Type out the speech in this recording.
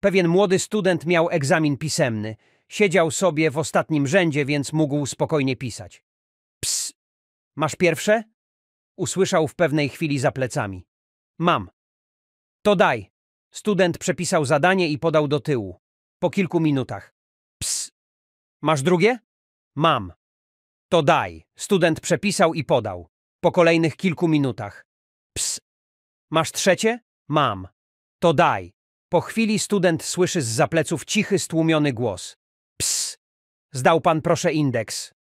Pewien młody student miał egzamin pisemny. Siedział sobie w ostatnim rzędzie, więc mógł spokojnie pisać. Ps! Masz pierwsze? Usłyszał w pewnej chwili za plecami. Mam. To daj. Student przepisał zadanie i podał do tyłu. Po kilku minutach. Ps! Masz drugie? Mam. To daj. Student przepisał i podał. Po kolejnych kilku minutach. Ps! Masz trzecie? Mam. To daj. Po chwili student słyszy z zapleców cichy, stłumiony głos. Ps! Zdał pan proszę indeks.